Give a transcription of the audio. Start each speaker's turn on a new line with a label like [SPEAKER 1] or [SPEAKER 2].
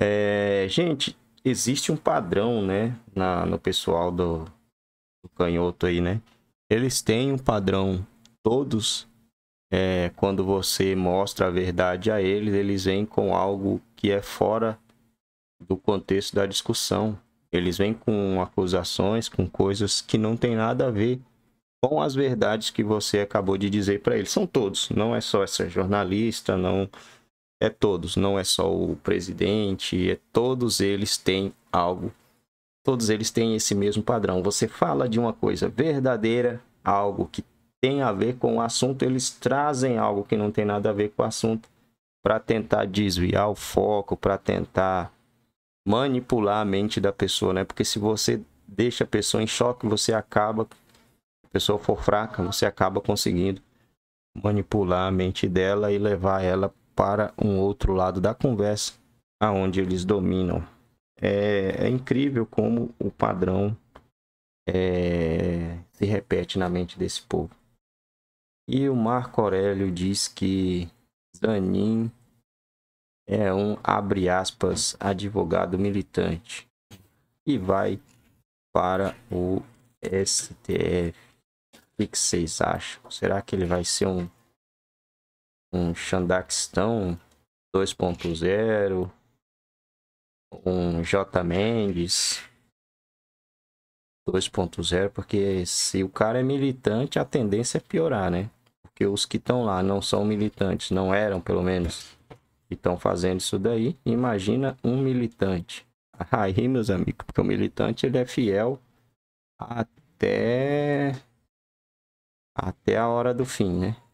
[SPEAKER 1] É, gente, existe um padrão, né, na, no pessoal do, do canhoto aí, né? Eles têm um padrão, todos, é, quando você mostra a verdade a eles, eles vêm com algo que é fora do contexto da discussão. Eles vêm com acusações, com coisas que não tem nada a ver com as verdades que você acabou de dizer para eles. São todos, não é só essa jornalista, não é todos, não é só o presidente, é todos eles têm algo. Todos eles têm esse mesmo padrão. Você fala de uma coisa verdadeira, algo que tem a ver com o assunto, eles trazem algo que não tem nada a ver com o assunto para tentar desviar o foco, para tentar manipular a mente da pessoa, né? Porque se você deixa a pessoa em choque, você acaba, se a pessoa for fraca, você acaba conseguindo manipular a mente dela e levar ela para um outro lado da conversa, aonde eles dominam. É, é incrível como o padrão é, se repete na mente desse povo. E o Marco Aurélio diz que Zanin é um, abre aspas, advogado militante e vai para o STF. O que vocês acham? Será que ele vai ser um um Xandaquistão 2.0, um J Mendes 2.0, porque se o cara é militante, a tendência é piorar, né? Porque os que estão lá não são militantes, não eram pelo menos, e estão fazendo isso daí. Imagina um militante. Aí, meus amigos, porque o militante ele é fiel até até a hora do fim, né?